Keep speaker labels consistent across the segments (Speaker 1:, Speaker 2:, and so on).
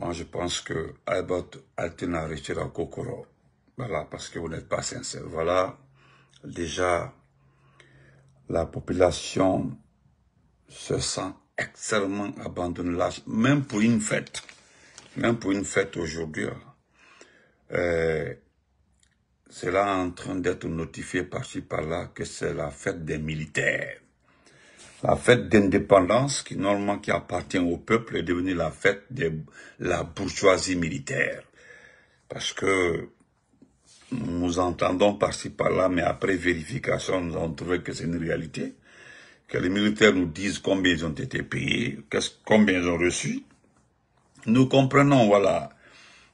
Speaker 1: Moi, je pense que Aibot arrêté à Kokoro. Voilà, parce que vous n'êtes pas sincère. Voilà, déjà, la population se sent extrêmement abandonnée. Même pour une fête, même pour une fête aujourd'hui, hein. euh, c'est là en train d'être notifié par-ci par-là que c'est la fête des militaires. La fête d'indépendance, qui normalement qui appartient au peuple, est devenue la fête de la bourgeoisie militaire. Parce que nous entendons par-ci par-là, mais après vérification, nous avons trouvé que c'est une réalité. Que les militaires nous disent combien ils ont été payés, combien ils ont reçu. Nous comprenons, voilà.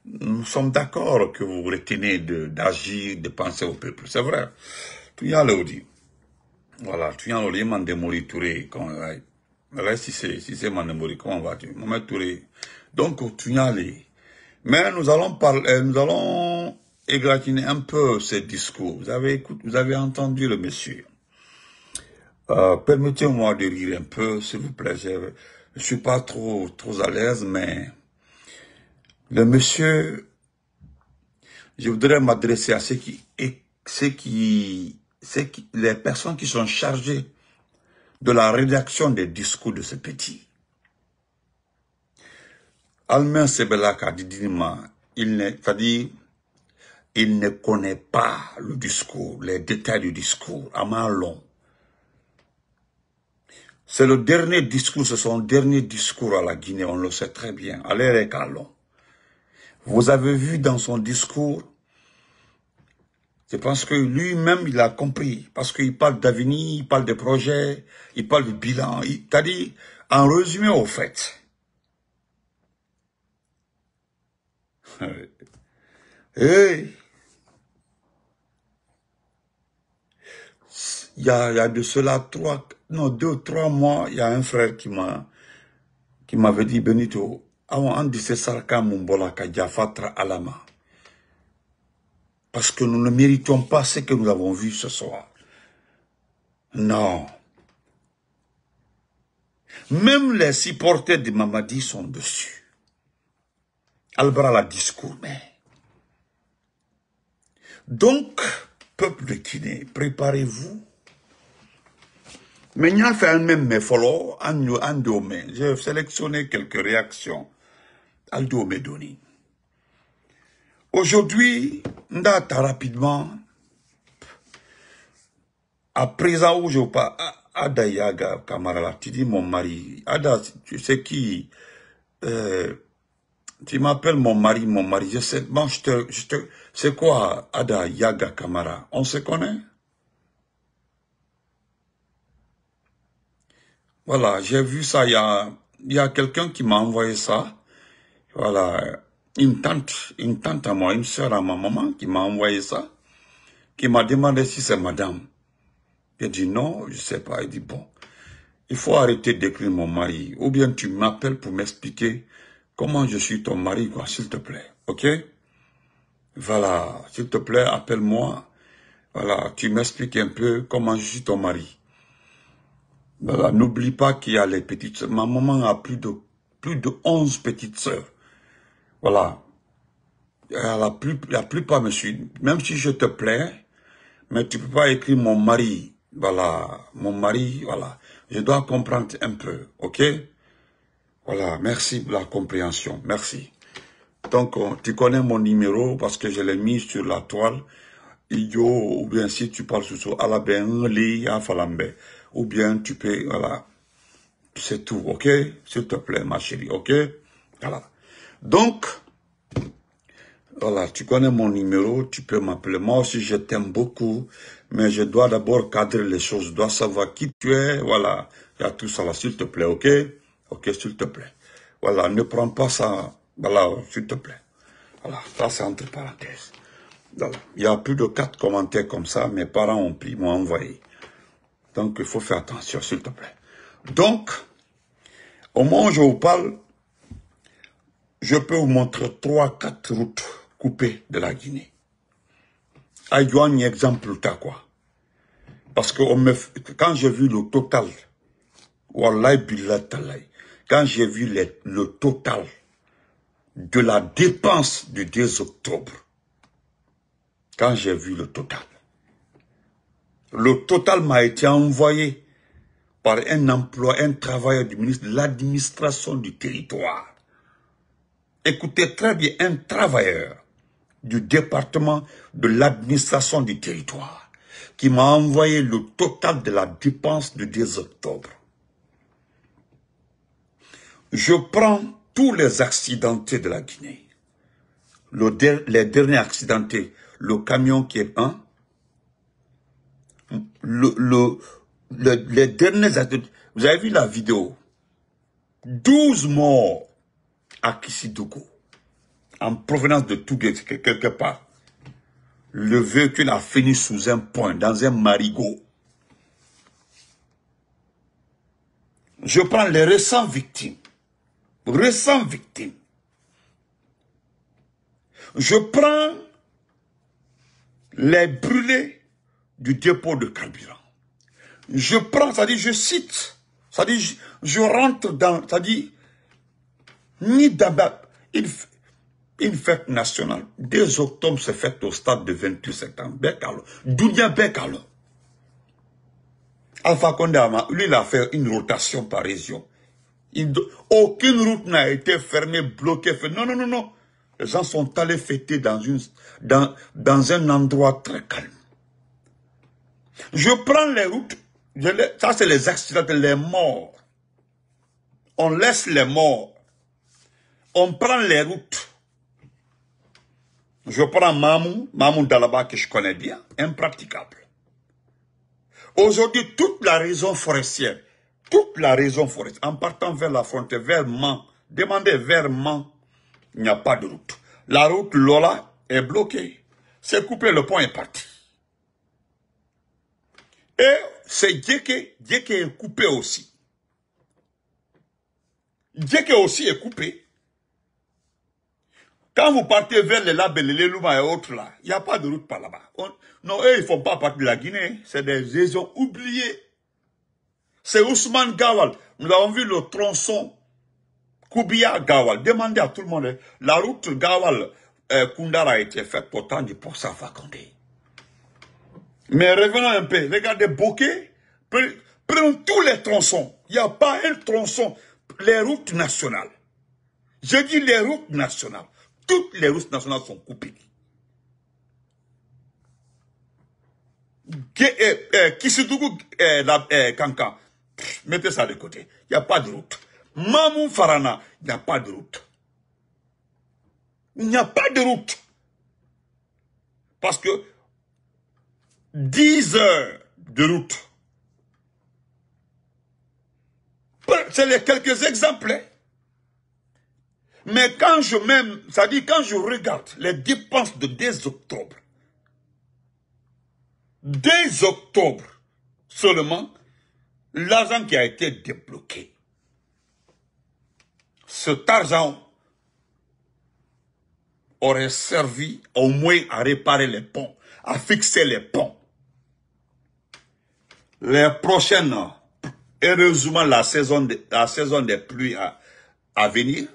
Speaker 1: Nous sommes d'accord que vous retenez d'agir, de, penser au peuple. C'est vrai. Tout y a le dit. Voilà, tu as le Mandemori Touré. Reste ici, si c'est Mandemori, comment vas-tu Mohamed Touré. Donc, tu as les. Mais nous allons parler, euh, nous allons égratigner un peu ce discours. Vous avez, écouté vous avez entendu le monsieur. Euh, Permettez-moi de lire un peu, s'il vous plaît. Je ne suis pas trop, trop à l'aise, mais le monsieur, je voudrais m'adresser à ceux qui, ceux qui c'est les personnes qui sont chargées de la rédaction des discours de ce petit. Almen Sebelaka dit il il ne connaît pas le discours, les détails du discours, à C'est le dernier discours, c'est son dernier discours à la Guinée, on le sait très bien, à Vous avez vu dans son discours je pense que lui-même, il a compris. Parce qu'il parle d'avenir, il parle de projets, il parle de bilan. cest à en résumé, au fait. Eh il y, a, de cela trois, non, deux, trois mois, il y a un frère qui m'a, qui m'avait dit, Benito, avant de se sarka alama parce que nous ne méritons pas ce que nous avons vu ce soir. Non. Même les supporters de Mamadi sont dessus. Albra l'a discours, mais... Donc, peuple de Kiné, préparez-vous. Mais il fait un même follow en domaine. J'ai sélectionné quelques réactions. Aldo Medoni. Aujourd'hui, date rapidement, à présent où je parle, Ada Yaga Kamara, tu dis mon mari, Ada, tu sais qui, euh, tu m'appelles mon mari, mon mari, je sais, c'est quoi Ada Yaga Kamara, on se connaît Voilà, j'ai vu ça, il y a, il y a quelqu'un qui m'a envoyé ça, voilà, une tante, une tante à moi, une sœur à ma maman qui m'a envoyé ça, qui m'a demandé si c'est madame. J'ai dit non, je sais pas. Il dit bon, il faut arrêter d'écrire mon mari. Ou bien tu m'appelles pour m'expliquer comment je suis ton mari, quoi, s'il te plaît. OK Voilà, s'il te plaît, appelle-moi. Voilà, tu m'expliques un peu comment je suis ton mari. Voilà, n'oublie pas qu'il y a les petites Ma maman a plus de, plus de 11 petites sœurs. Voilà. Euh, la, plus, la plupart, monsieur, même si je te plais, mais tu peux pas écrire mon mari. Voilà, mon mari, voilà. Je dois comprendre un peu, ok Voilà, merci pour la compréhension, merci. Donc, tu connais mon numéro parce que je l'ai mis sur la toile. Idio, ou bien si tu parles sur Alaben, à Falambe. Ou bien tu peux, voilà. C'est tout, ok S'il te plaît, ma chérie, ok Voilà. Donc, voilà, tu connais mon numéro, tu peux m'appeler. Moi aussi, je t'aime beaucoup, mais je dois d'abord cadrer les choses. Je dois savoir qui tu es, voilà. Il y a tout ça là, s'il te plaît, ok Ok, s'il te plaît. Voilà, ne prends pas ça, voilà, s'il te plaît. Voilà, ça c'est entre parenthèses. Il y a plus de quatre commentaires comme ça, mes parents ont pris, m'ont envoyé. Donc, il faut faire attention, s'il te plaît. Donc, au moment je vous parle, je peux vous montrer trois, quatre routes coupées de la Guinée. Ah, donner un exemple, quoi. Parce que quand j'ai vu le total, wallahi quand j'ai vu le, total de la dépense du 2 octobre, quand j'ai vu le total, le total m'a été envoyé par un emploi, un travailleur du ministre de l'administration du territoire écoutez très bien, un travailleur du département de l'administration du territoire qui m'a envoyé le total de la dépense du 10 octobre. Je prends tous les accidentés de la Guinée. les derniers accidentés, le camion qui est un, les derniers accidentés, vous avez vu la vidéo, 12 morts à en provenance de tout quelque part, le véhicule a fini sous un point, dans un marigot. Je prends les récents victimes. Récentes victimes. Je prends les brûlés du dépôt de carburant. Je prends, c'est-à-dire je cite, c'est-à-dire je, je rentre dans, c'est-à-dire ni d'abord une, fête nationale. 2 octobre se fête au stade de 28 septembre. Bekalo. Dounia Bekalo. Alpha Condé lui, il a fait une rotation par région. aucune route n'a été fermée, bloquée. Non, non, non, non. Les gens sont allés fêter dans, une, dans, dans un endroit très calme. Je prends les routes. ça, c'est les accidents, les morts. On laisse les morts on prend les routes. Je prends Mamou, Mamou Dalaba que je connais bien, impraticable. Aujourd'hui, toute la raison forestière, toute la raison forestière, en partant vers la frontière, vers Mans, demandez vers Mans, il n'y a pas de route. La route Lola est bloquée. C'est coupé, le pont est parti. Et c'est Djeke, Djeke est coupé aussi. Djeke aussi est coupé. Quand vous partez vers les les Luma et autres là, il n'y a pas de route par là-bas. Non, eux, ils ne font pas partie de la Guinée. C'est des régions oubliées. C'est Ousmane Gawal. Nous avons vu le tronçon Koubia Gawal. Demandez à tout le monde. Hein. La route Gawal euh, Koundara a été faite Pourtant, il pour ça Mais revenons un peu. Regardez Bokeh. Prenons tous les tronçons. Il n'y a pas un tronçon. Les routes nationales. Je dis les routes nationales. Toutes les routes nationales sont coupées. Euh, Kissidougou euh, euh, Kanka, mettez ça de côté. Il n'y a pas de route. Mamou Farana, il n'y a pas de route. Il n'y a pas de route. Parce que 10 heures de route. C'est les quelques exemples. Hein. Mais quand je même, ça dit quand je regarde les dépenses de dès octobre, dès octobre seulement, l'argent qui a été débloqué, cet argent aurait servi au moins à réparer les ponts, à fixer les ponts. Les prochaines, heureusement la saison, de, la saison des pluies à venir,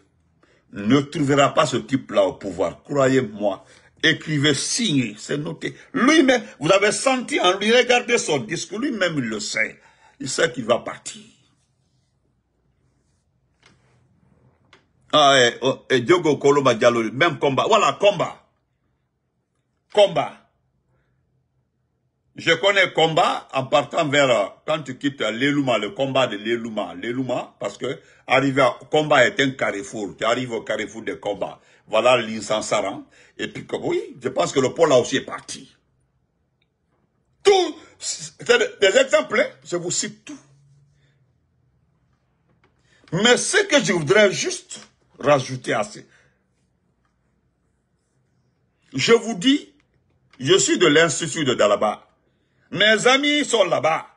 Speaker 1: ne trouvera pas ce type-là au pouvoir. Croyez-moi. Écrivez, signez, c'est noté. Lui-même, vous avez senti en lui, regardez son disque, lui-même il le sait. Il sait qu'il va partir. Ah, et, eh, oh, eh, Diogo Koloma même combat. Voilà, combat. Combat. Je connais combat en partant vers, quand tu quittes l'Eluma, le combat de l'Eluma, l'Eluma, parce que arriver combat est un carrefour, tu arrives au carrefour des combats. Voilà l'insensaran. Hein. Et puis, oui, je pense que le pôle là aussi est parti. Tout, des exemples, hein. je vous cite tout. Mais ce que je voudrais juste rajouter à ce... je vous dis, je suis de l'Institut de Dalaba. Mes amis sont là-bas.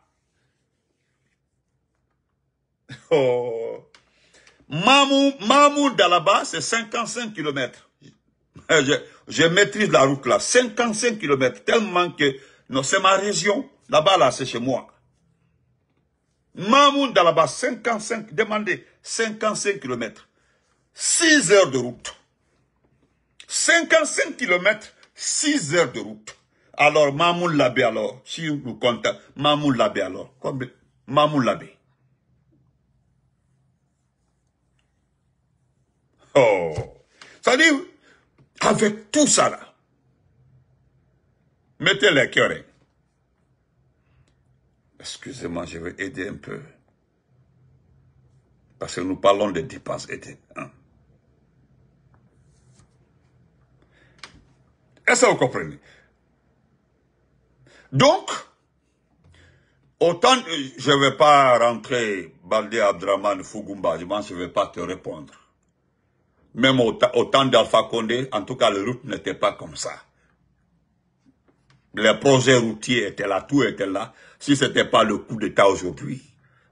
Speaker 1: Oh. Mamou, Mamou Dalaba, c'est 55 km. Je, maîtrise la route là, 55 km, tellement que c'est ma région. Là-bas, là, c'est chez moi. Mamou Dalaba, 55, demandez, 55 km. 6 heures de route. 55 km, 6 heures de route. Alors, Mamou Labé, alors, si vous comptez, Mamou Labé, alors, Mamou Labé. Oh, ça dit, avec tout ça là, mettez les cœurs. Hein. Excusez-moi, je vais aider un peu. Parce que nous parlons de dépenses aidées. Hein? Est-ce que vous comprenez donc, autant euh, je ne vais pas rentrer, Baldé Abdraman Fugumba, je ne vais pas te répondre. Même autant d'Alpha Condé, en tout cas, les routes n'étaient pas comme ça. Les projets routiers étaient là, tout était là. Si ce n'était pas le coup d'État aujourd'hui,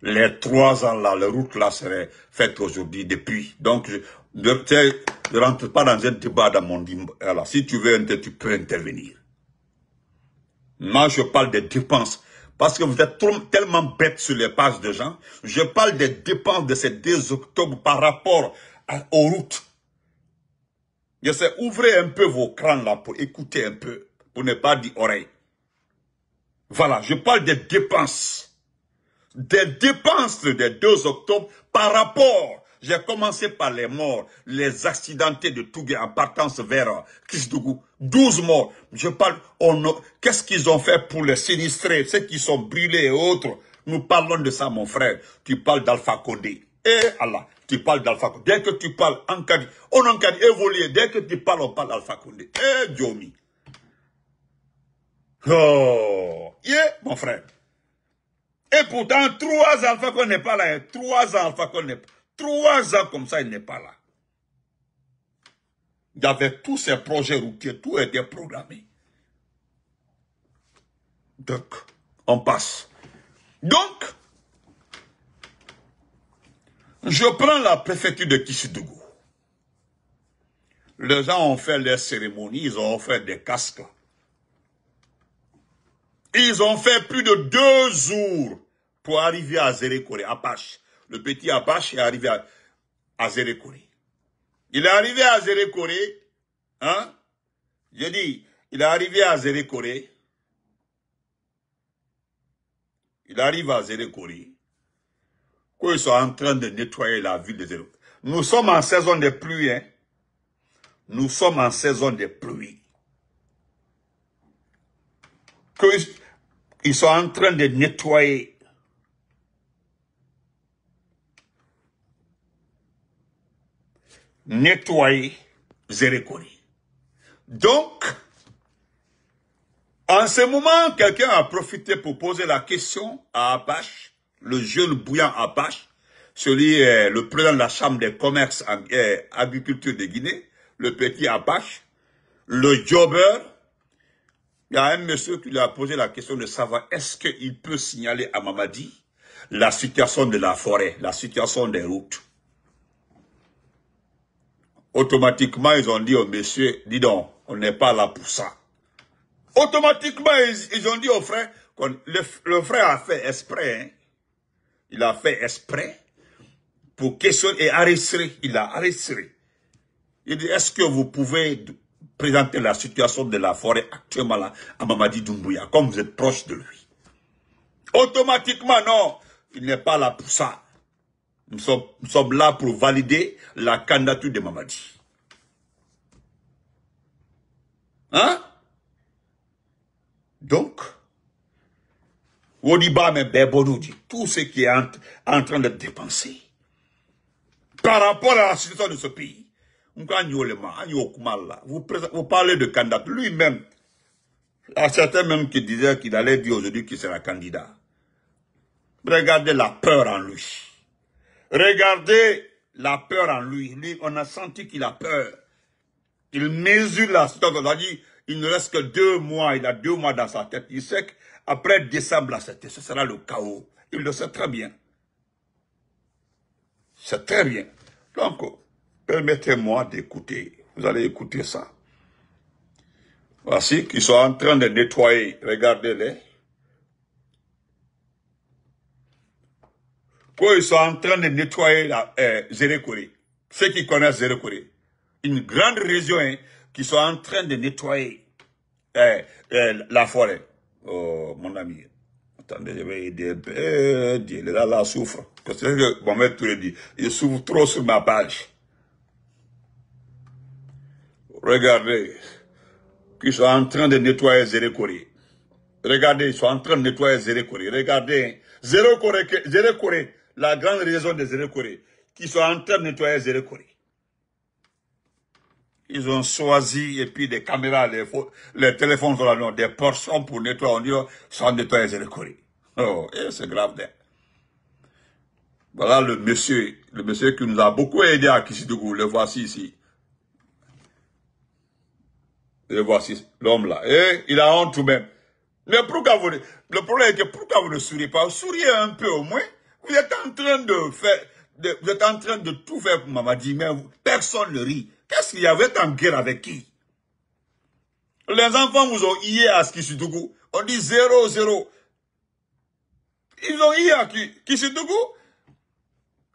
Speaker 1: les trois ans-là, la route là seraient faites aujourd'hui depuis. Donc, je ne rentre pas dans un débat dans mon... Alors, si tu veux, tu peux intervenir. Moi, je parle des dépenses. Parce que vous êtes tellement bêtes sur les pages de gens. Je parle des dépenses de ces 2 octobre par rapport aux routes. Je sais, ouvrez un peu vos crânes là pour écouter un peu, pour ne pas dire oreille. Voilà, je parle des dépenses. Des dépenses des 2 octobre par rapport. J'ai commencé par les morts, les accidentés de Tougué en partance vers Kisdougou. 12 morts. Je parle, qu'est-ce qu'ils ont fait pour les sinistrés, ceux qui sont brûlés et autres. Nous parlons de ça, mon frère. Tu parles d'Alpha Condé. Eh Allah, tu parles d'Alpha Condé. Dès que tu parles en on en évoluer. Dès que tu parles, on parle d'Alpha Condé. Eh Diomi. Oh, yeah, mon frère. Et pourtant, trois Alpha Condé n'est pas là. Hein. Trois Alpha Condé. Trois ans comme ça, il n'est pas là. Il y avait tous ces projets routiers, tout était programmé. Donc, on passe. Donc, je prends la préfecture de Kissidougou. Les gens ont fait leurs cérémonies, ils ont offert des casques. Ils ont fait plus de deux jours pour arriver à Zérékoré, Apache. Le petit Apache est arrivé à, zéré il est arrivé à Zéré Hein? Je dis, il est arrivé à Zéré Il arrive à Zéré Que Qu'ils sont en train de nettoyer la ville de Zéré. Nous sommes en saison de pluie, hein? Nous sommes en saison de pluie. Qu'ils ils sont en train de nettoyer nettoyer Zérékoré. Donc, en ce moment, quelqu'un a profité pour poser la question à Apache, le jeune bouillant Apache, celui, est euh, le président de la Chambre des commerces et euh, agriculture de Guinée, le petit Apache, le jobber. Il y a un monsieur qui lui a posé la question de savoir est-ce qu'il peut signaler à Mamadi la situation de la forêt, la situation des routes automatiquement, ils ont dit au monsieur, dis donc, on n'est pas là pour ça. Automatiquement, ils, ont dit au frère, le, frère a fait exprès. Hein. Il a fait exprès pour questionner et arrêter. Il a arrêté. Il dit, est-ce que vous pouvez présenter la situation de la forêt actuellement là, à Mamadi Doumbouya, comme vous êtes proche de lui Automatiquement, non, il n'est pas là pour ça. Nous sommes, là pour valider la candidature de Mamadi. Hein? Donc, Wodiba mais ben tout ce qui est en, train de dépenser par rapport à la situation de ce pays, vous, vous parlez de candidat lui-même. à certains même qui disaient qu'il allait dire aujourd'hui qu'il sera candidat. Regardez la peur en lui. Regardez la peur en lui. On a senti qu'il a peur. Il mesure la situation. il ne reste que deux mois. Il a deux mois dans sa tête. Il sait qu'après décembre, ce sera le chaos. Il le sait très bien. C'est très bien. Donc, permettez-moi d'écouter. Vous allez écouter ça. Voici qu'ils sont en train de nettoyer. Regardez-les. quand ils sont en train de nettoyer la euh, Ceux qui connaissent Zéré une grande région hein, qui sont en train de nettoyer euh, euh, la forêt. Oh, mon ami, attendez, je vais aider un peu. Euh, là, là, souffre. Parce que mon maître le dit, il souffre trop sur ma page. Regardez, qu'ils sont en train de nettoyer Zéré Regardez, ils sont en train de nettoyer Zéré Regardez, hein, Zéré coré la grande raison des Zérécorés, qui sont en train de nettoyer Zérécoré. Ils ont choisi, et puis des caméras, les, téléphones des portions pour nettoyer, on dit, oh, sans nettoyer Zérécoré. Oh, et c'est grave hein. Voilà le monsieur, le monsieur qui nous a beaucoup aidé à Kissidougou, le voici ici. Le voici, l'homme là. Et il a honte tout même. Mais le problème est que pourquoi vous ne souriez pas? Souriez un peu au moins. Vous êtes en train de faire, vous train de tout faire pour Mamadi, mais personne ne rit. Qu'est-ce qu'il y avait en guerre avec qui Les enfants vous ont hié à Kisidougou. On dit zéro, zéro. Ils ont hié à qui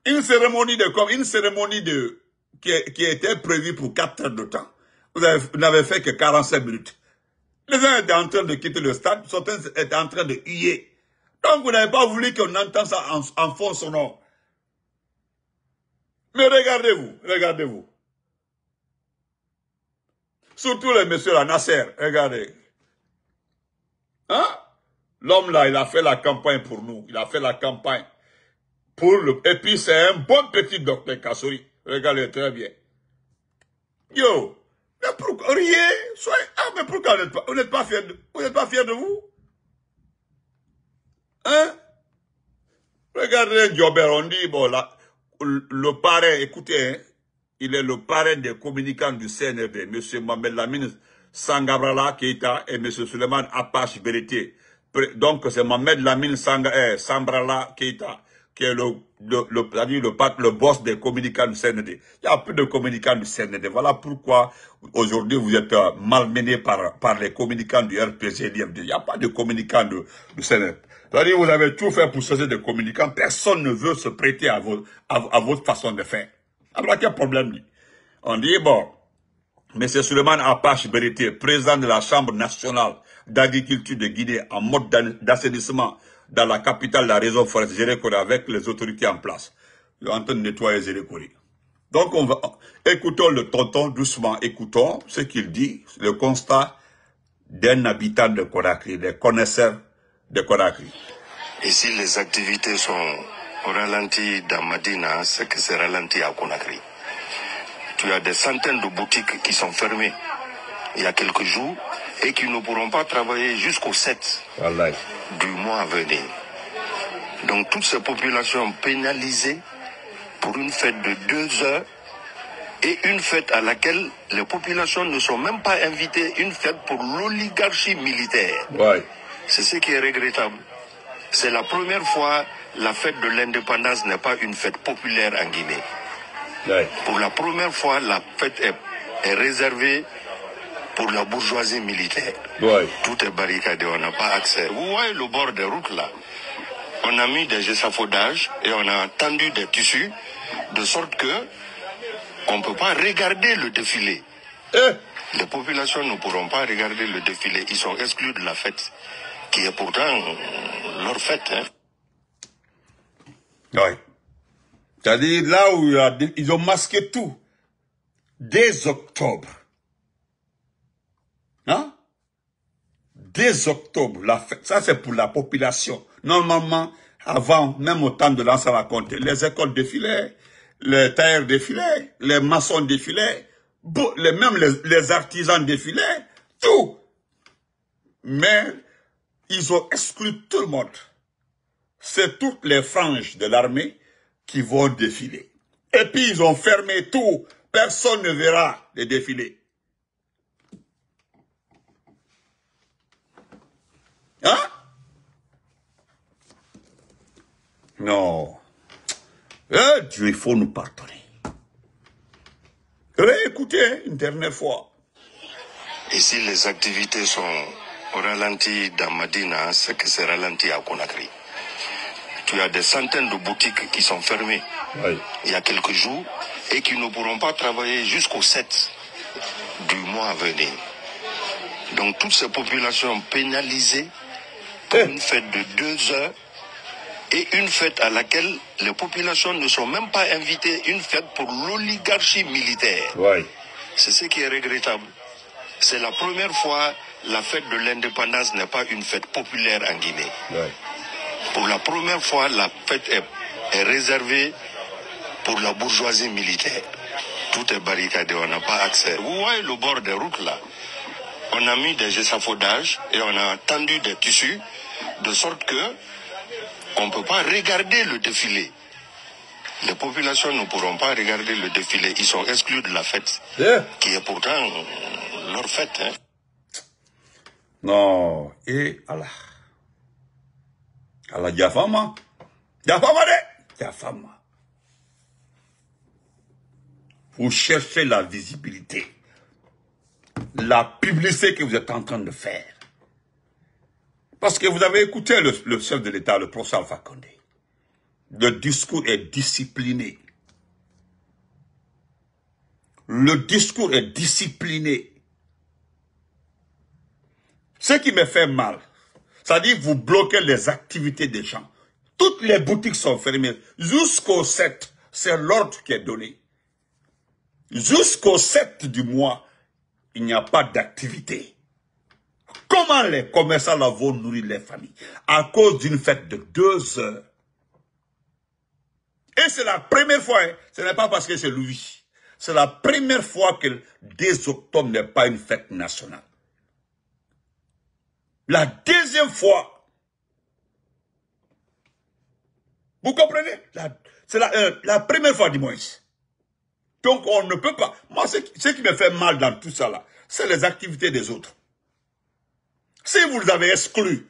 Speaker 1: Une cérémonie de une cérémonie de qui, était prévue pour 4 heures de temps. Vous n'avez fait que 45 minutes. Les uns étaient en train de quitter le stade, certains étaient en train de hié. Donc vous n'avez pas voulu qu'on entende ça en, force non sonore. Mais regardez-vous, regardez-vous. Surtout les messieurs là, Nasser, regardez. Hein? L'homme là, il a fait la campagne pour nous. Il a fait la campagne pour le... Et puis c'est un bon petit docteur Kassouri. Regardez très bien. Yo, mais pourquoi riez soyez, ah, mais pourquoi vous n'êtes pas, fiers pas fier de vous? Hein Regardez on dit, bon, là, le parrain, écoutez, hein, il est le parrain des communicants du CNRD, M. Mohamed Lamine Sangabrala Keita et M. Suleiman Apache Vérité. Donc, c'est Mohamed Lamine Sangabrala eh, Keita qui est le, le, le, le boss des communicants du CND. Il n'y a plus de communicants du CND. Voilà pourquoi aujourd'hui vous êtes euh, malmenés par, par les communicants du RPG, Il n'y a pas de communicants du, du c'est-à-dire, vous avez tout fait pour cesser de communicants. Personne ne veut se prêter à, votre façon de faire. Alors, quel problème On dit, bon, M. Suleiman Apache Bereté, président de la Chambre nationale d'agriculture de Guinée en mode d'assainissement dans la capitale de la région forestière Corée, avec les autorités en place. Il est en train de nettoyer Donc, on va, écoutons le tonton doucement, écoutons ce qu'il dit, le constat
Speaker 2: d'un habitant de Conakry, des connaisseurs de Conakry. Et si les activités sont ralenties dans Madina, c'est que c'est ralenti à Conakry. Tu as des centaines de boutiques qui sont fermées il y a quelques jours et qui ne pourront pas travailler jusqu'au 7 du mois à venir. Donc toutes ces populations pénalisées pour une fête de deux heures et une fête à laquelle les populations ne sont même pas invitées, une fête pour l'oligarchie militaire. C'est ce qui est regrettable. C'est la première fois la fête de l'indépendance n'est pas une fête populaire en Guinée. Pour la première fois, la fête est, réservée pour la bourgeoisie militaire. Tout est barricadé, on n'a pas accès. Vous voyez le bord des routes là On a mis des échafaudages et on a tendu des tissus de sorte que on ne peut pas regarder le défilé. Eh. les populations ne pourront pas regarder le défilé. Ils sont exclus de la fête qui est pourtant leur fête. Hein. Oui.
Speaker 1: C'est-à-dire là où ils ont masqué tout. Dès octobre. Hein? Dès octobre, la Ça, c'est pour la population. Normalement, avant, même au temps de l'an, ça va compter. Les écoles défilaient, les tailleurs défilaient, les maçons défilaient, même les, les artisans défilaient, tout. Mais ils ont exclu tout le monde. C'est toutes les franges de l'armée qui vont défiler. Et puis ils ont fermé tout. Personne ne verra les défilés. Hein Non. Eh Dieu, il faut nous pardonner. Réécoutez une dernière fois.
Speaker 2: Et Ici, les activités sont ralenti dans Madina, c'est que c'est ralenti à Conakry. Tu as des centaines de boutiques qui sont fermées il y a quelques jours et qui ne pourront pas travailler jusqu'au 7 du mois à venir. Donc toutes ces populations pénalisées pour eh. une fête de deux heures et une fête à laquelle les populations ne sont même pas invitées, une fête pour l'oligarchie militaire. C'est ce qui est regrettable. C'est la première fois la fête de l'indépendance n'est pas une fête populaire en Guinée. Pour la première fois, la fête est, réservée pour la bourgeoisie militaire. Tout est barricadé, on n'a pas accès. Vous voyez le bord des routes là On a mis des échafaudages et on a tendu des tissus de sorte que on ne peut pas regarder le défilé. Les populations ne pourront pas regarder le défilé. Ils sont exclus de la fête, qui est pourtant leur fête. Hein
Speaker 1: non et Allah Allah diafama. diafama, de diafama. vous cherchez la visibilité la publicité que vous êtes en train de faire parce que vous avez écouté le, chef de l'État, le professeur Alpha Le discours est discipliné. Le discours est discipliné. Ce qui me fait mal, c'est-à-dire vous bloquez les activités des gens. Toutes les boutiques sont fermées jusqu'au 7. C'est l'ordre qui est donné. Jusqu'au 7 du mois, il n'y a pas d'activité. Comment les commerçants vont nourrir les familles À cause d'une fête de deux heures. Et c'est la première fois, hein. ce n'est pas parce que c'est lui. C'est la première fois que le octobre n'est pas une fête nationale. La deuxième fois, vous comprenez C'est euh, la, première fois du Moïse. Donc on ne peut pas. Moi, ce qui, ce qui me fait mal dans tout ça là, c'est les activités des autres. Si vous les avez exclus,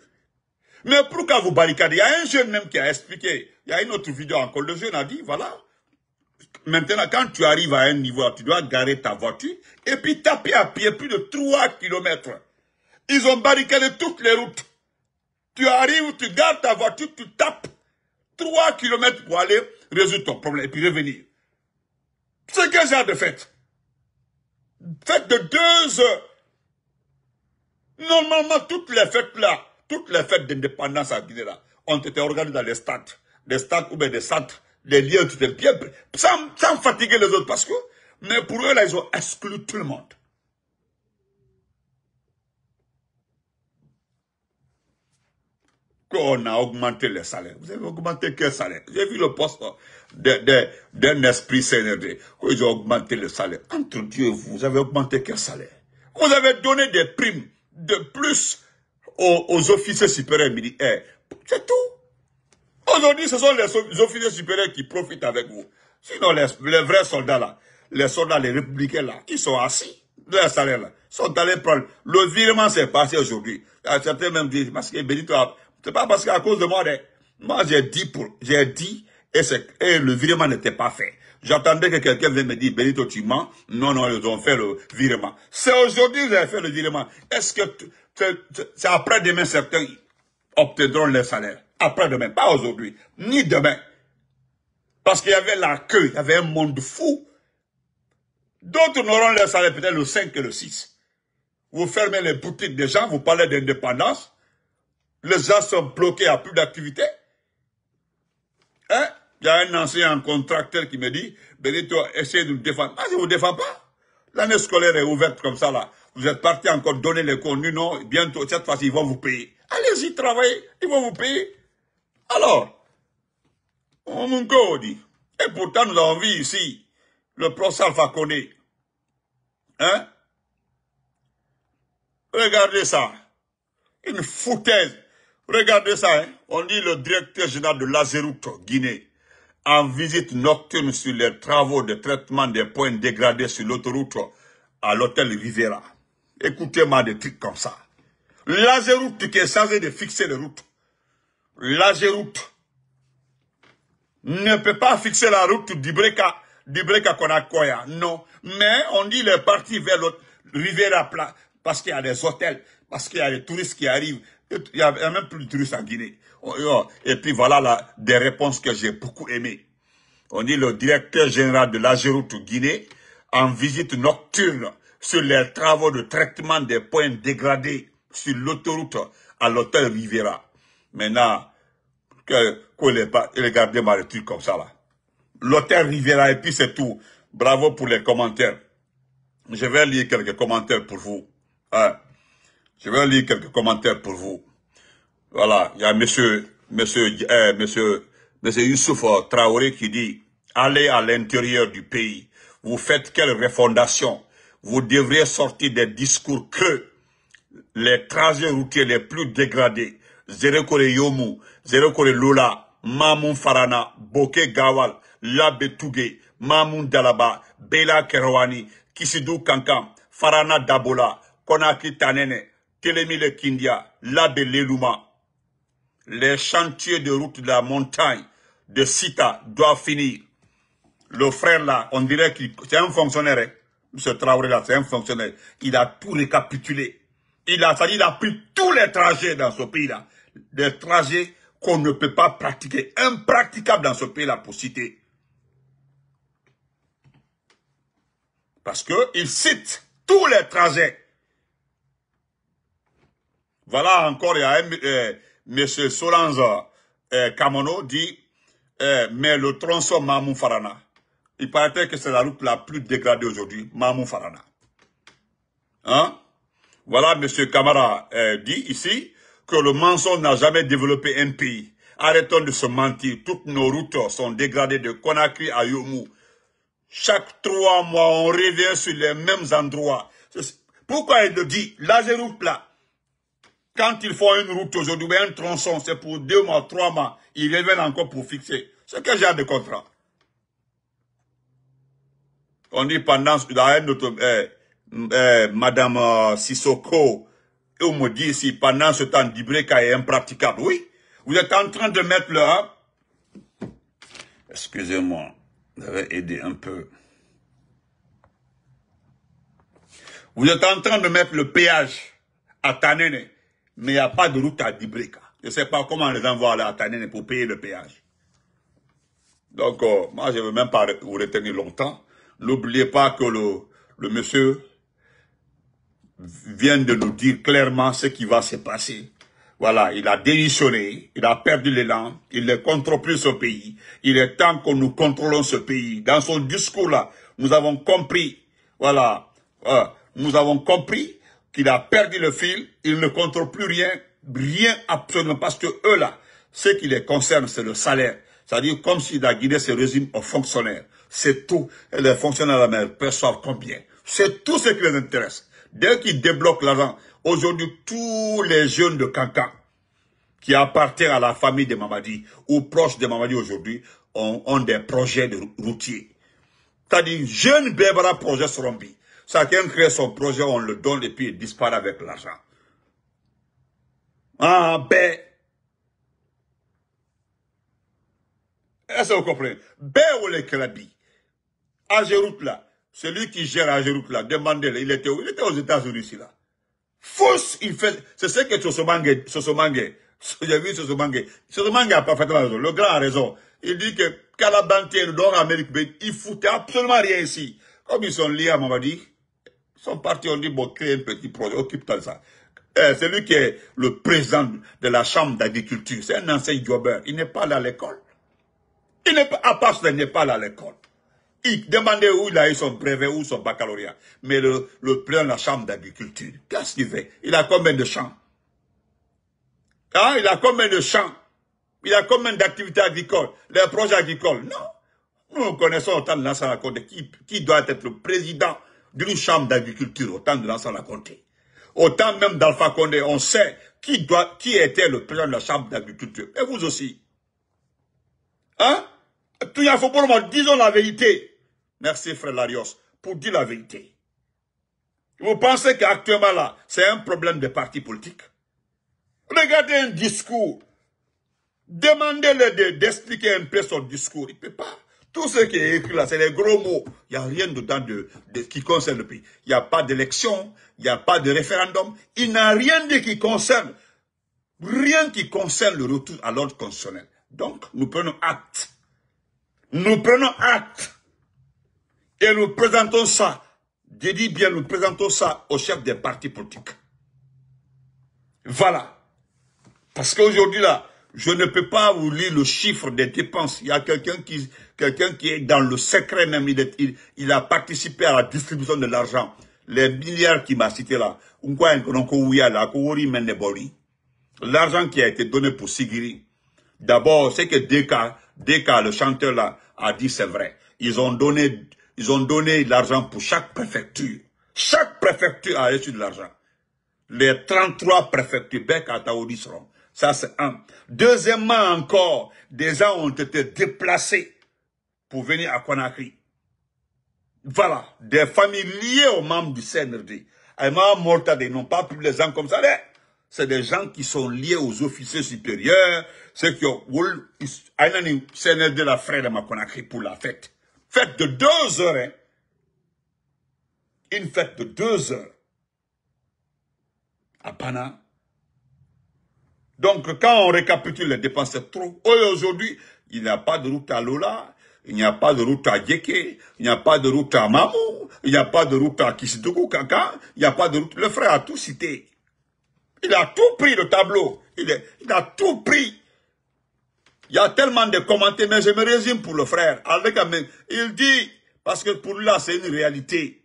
Speaker 1: mais pourquoi vous barricadez Il y a un jeune même qui a expliqué. Il y a une autre vidéo encore. Le jeune a dit, voilà, Maintenant, quand tu arrives à un niveau, tu dois garer ta voiture et puis taper à pied plus de 3 km. Ils ont barricadé toutes les routes. Tu arrives, tu gardes ta voiture, tu tapes 3 km pour aller résoudre ton problème et puis revenir. C'est quel genre de fête Fête de deux heures. Normalement, toutes les fêtes là, toutes les fêtes d'indépendance à Guinée là, ont été organisées dans les stades. Des stades ou bien des centres, des lieux, des est Sans, sans fatiguer les autres parce que, mais pour eux là, ils ont exclu tout le monde. qu'on a augmenté les salaires. Vous avez augmenté quel salaire J'ai vu le poste d'un esprit CNRD, Ils ont augmenté le salaire. Entre Dieu, et vous vous avez augmenté quel salaire Vous avez donné des primes de plus aux, officiers supérieurs militaires. C'est tout. Aujourd'hui, ce sont les officiers supérieurs qui profitent avec vous. Sinon, les, vrais soldats là, les soldats, les républicains là, sont assis. leur salaire là, sont allés prendre. Le virement s'est passé aujourd'hui. Certains même disent, parce que Benito a n'est pas parce qu'à cause de moi, moi j'ai dit pour, j'ai dit et, le virement n'était pas fait. J'attendais que quelqu'un vienne me dire, Benito, tu mens. Non, non, ils ont fait le virement. C'est aujourd'hui ils ont fait le virement. Est-ce que c'est après-demain certains obtiendront leur salaire? Après-demain, pas aujourd'hui, ni demain. Parce qu'il y avait la queue, il y avait un monde fou. D'autres n'auront leur salaire peut-être le 5 et le 6. Vous fermez les boutiques des gens, vous parlez d'indépendance. Les gens sont bloqués à plus d'activité. Hein? Il y a un ancien contracteur qui me dit, toi, essayez de nous défendre. Ah, je ne vous défends pas. L'année scolaire est ouverte comme ça, là. Vous êtes partis encore donner les contenus, non? Bientôt, cette fois-ci, ils vont vous payer. Allez-y, travaillez, ils vont vous payer. Alors, on m'en dit. Et pourtant, nous avons vu ici le professeur Alpha Hein? Regardez ça. Une foutaise. Regardez ça, hein. on dit le directeur général de l'Azeroute, Guinée, en visite nocturne sur les travaux de traitement des points dégradés sur l'autoroute à l'hôtel Rivera. Écoutez-moi des trucs comme ça. L'Azeroute qui est chargé de fixer les routes, l'Azeroute ne peut pas fixer la route du d'Ibreka Konakoya, non. Mais on dit les parties vers l'autre Rivera, parce qu'il y a des hôtels, parce qu'il y a des touristes qui arrivent, il y a même plus de touristes en Guinée. Oh, et puis voilà des réponses que j'ai beaucoup aimées. On dit le directeur général de l'Ageroute Guinée en visite nocturne sur les travaux de traitement des points dégradés sur l'autoroute à l'hôtel Rivera. Maintenant, que, les, regardez ma retour comme ça là. L'hôtel Rivera et puis c'est tout. Bravo pour les commentaires. Je vais lire quelques commentaires pour vous. Hein. Je vais lire quelques commentaires pour vous. Voilà, il y a monsieur, monsieur, euh, monsieur, monsieur Youssouf euh, Traoré qui dit, allez à l'intérieur du pays. Vous faites quelle refondation Vous devriez sortir des discours que Les trajets routiers les plus dégradés, Zerekore Yomu, Zerekore Lola, Mamoun Farana, Boke Gawal, Labe Mamoun Dalaba, Bela Kerouani, Kisidou Kankan, Farana Dabola, Konaki Tanene, Kelemi le Kindia, de Leluma. Les chantiers de route de la montagne de Sita doivent finir. Le frère là, on dirait qu'il c'est un fonctionnaire. Hein. M. Ce Traoré là, c'est un fonctionnaire. Il a tout récapitulé. Il a, il a pris tous les trajets dans ce pays là. Des trajets qu'on ne peut pas pratiquer. impraticables dans ce pays là pour citer. Parce qu'il cite tous les trajets voilà encore, il y a euh, M. Solange euh, Kamono dit euh, Mais le tronçon Mamou Farana, il paraît que c'est la route la plus dégradée aujourd'hui, Mamou Farana. Hein? Voilà, M. Kamara dit ici que le mensonge n'a jamais développé un pays. Arrêtons de se mentir. Toutes nos routes sont dégradées de Conakry à Yomou. Chaque trois mois, on revient sur les mêmes endroits. Pourquoi il le dit Là, route là. Quand ils font une route aujourd'hui, ben, un tronçon, c'est pour deux mois, trois mois. Ils reviennent encore pour fixer. C'est quel genre de contrat On dit pendant, ce temps euh, euh, Madame euh, Sissoko, on me dit ici, pendant ce temps, Dibreka est impraticable. Oui, vous êtes en train de mettre le... Excusez-moi, j'avais aidé un peu. Vous êtes en train de mettre le péage à Tanene mais il n'y a pas de route à Dibrika. Je ne sais pas comment les gens à Tanine pour payer le péage. Donc, euh, moi, je ne veux même pas vous retenir longtemps. N'oubliez pas que le, monsieur vient de nous dire clairement ce qui va se passer. Voilà, il a démissionné, il a perdu l'élan, il ne contrôle plus ce pays. Il est temps que nous contrôlons ce pays. Dans son discours-là, nous avons compris, voilà, euh, nous avons compris il a perdu le fil, il ne contrôle plus rien, rien absolument, parce que eux là, ce qui les concerne, c'est le salaire. C'est-à-dire comme s'il a guidé ses régimes aux fonctionnaires. C'est tout. Et les fonctionnaires à la mer perçoivent combien C'est tout ce qui les intéresse. Dès qu'ils débloquent l'argent, aujourd'hui, tous les jeunes de Kankan qui appartiennent à la famille de Mamadi ou proches de Mamadi aujourd'hui ont, des projets de routiers. C'est-à-dire, jeune Bébara projet Sorombi. Chacun crée son projet, on le donne et puis il disparaît avec l'argent. Ah ben, Est-ce que vous comprenez ben, ou les Krabi, à là, celui qui gère à là, demandez-le, il était Il était aux États-Unis ici là. Fausse, il fait, c'est ce que Sosomangue, Sosomangue, j'ai vu Sosomangue, Sosomangue a parfaitement raison, le grand a raison. Il dit que Kalabanté, le nord américain il foutait absolument rien ici. Comme ils sont liés à Mamadi, ils sont partis, on dit, bon, crée un petit projet, occupe-toi de ça. Euh, c'est lui qui est le président de la chambre d'agriculture. C'est un ancien jobber. Il n'est pas là à l'école. Il n'est à part il n'est pas là à l'école. Il demandait où il a eu son brevet, ou son baccalauréat. Mais le, le président de la chambre d'agriculture, qu'est-ce qu'il fait Il a combien de champs hein? Il a combien de champs Il a combien d'activités agricoles Les projets agricoles Non. Nous, connaissons autant de l'ancien qui, qui doit être le président d'une chambre d'agriculture autant de l'ensemble à compter. Autant même d'Alpha Condé, on sait qui, doit, qui était le président de la chambre d'agriculture. Et vous aussi. Hein Tout y a faux pour moi, disons la vérité. Merci frère Larios pour dire la vérité. Vous pensez qu'actuellement là, c'est un problème des partis politiques Regardez un discours. Demandez-le d'expliquer un peu son discours. Il ne peut pas. Tout ce qui est écrit là, c'est les gros mots. Il n'y a rien dedans de, qui concerne le pays. Il n'y a pas d'élection, il n'y a pas de référendum. Il n'y a rien de qui concerne, rien qui concerne le retour à l'ordre constitutionnel. Donc, nous prenons acte. Nous prenons acte. Et nous présentons ça. Je bien, nous présentons ça au chef des partis politiques. Voilà. Parce qu'aujourd'hui là, je ne peux pas vous lire le chiffre des dépenses. Il y a quelqu'un qui, quelqu'un qui est dans le secret même. Il, a participé à la distribution de l'argent. Les milliards qu'il m'a cité là. L'argent qui a été donné pour Sigiri. D'abord, c'est que Deka, Deka, le chanteur là, a dit c'est vrai. Ils ont donné, ils ont donné l'argent pour chaque préfecture. Chaque préfecture a reçu de l'argent. Les 33 préfectures, Bek seront. Ça, c'est un. Deuxièmement encore, des gens ont été déplacés pour venir à Conakry. Voilà, des familles liées aux membres du CNRD. Aïma Mortade, non pas plus les gens comme ça. C'est des gens qui sont liés aux officiers supérieurs, ceux qui ont... le CNRD la frère de Conakry pour la fête. Fête de deux heures, hein. Une fête de deux heures. À Pana, donc, quand on récapitule les dépenses, trop trop. Aujourd'hui, il n'y a pas de route à Lola, il n'y a pas de route à Djeke, il n'y a pas de route à Mamou, il n'y a pas de route à Kisidougou Kaka, il n'y a pas de route. Le frère a tout cité. Il a tout pris le tableau. Il, a tout pris. Il y a tellement de commentaires, mais je me résume pour le frère. il dit, parce que pour là, c'est une réalité.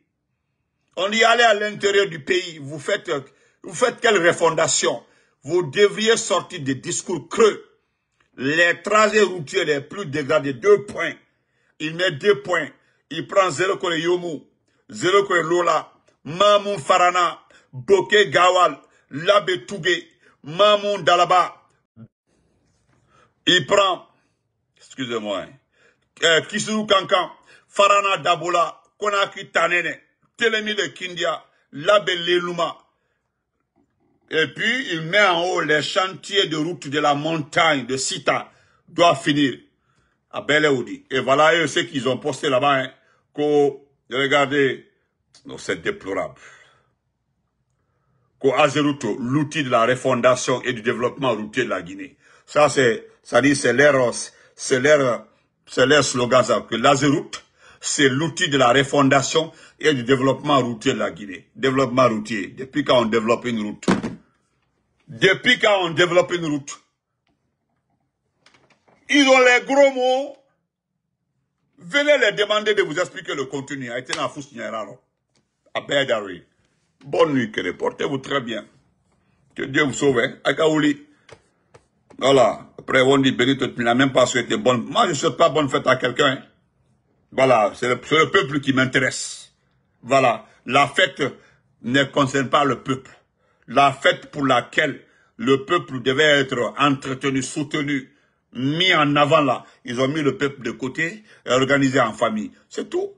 Speaker 1: On y allait à l'intérieur du pays. Vous faites, vous faites quelle refondation vous devriez sortir des discours creux. Les trajets routiers les plus dégradés, deux points. Il met deux points. Il prend zéro le Yomu, zéro Kore Lola, Mamoun Farana, Boké Gawal, Labe Tougué, Mamoun Dalaba. Il prend, excusez-moi, euh, Kankan, Farana Dabola, Konaki Tanene, Telemi de Kindia, Labe Leluma, et puis, il met en haut les chantiers de route de la montagne de Sita. Doit finir à Belaoudi. Et voilà eux, ceux qu'ils ont posté là-bas. Hein. regardez, c'est déplorable. Qu'au l'outil de la refondation et du développement routier de la Guinée. Ça, c'est, ça dit, c'est leur, slogan, que l'Azeroute, c'est l'outil de la refondation et du développement routier de la Guinée. Développement routier. Depuis quand on développe une route, depuis quand on développe une route, ils ont les gros mots. Venez les demander de vous expliquer le contenu. A Bonne nuit, que portez-vous très bien. Que Dieu vous sauve. Hein. Akaouli. Voilà. Après, on dit, Benito, même pas souhaité bonne. Moi, je ne souhaite pas bonne fête à quelqu'un. Hein. Voilà. C'est le peuple qui m'intéresse. Voilà. La fête ne concerne pas le peuple la fête pour laquelle le peuple devait être entretenu, soutenu, mis en avant là. Ils ont mis le peuple de côté et organisé en famille. C'est tout.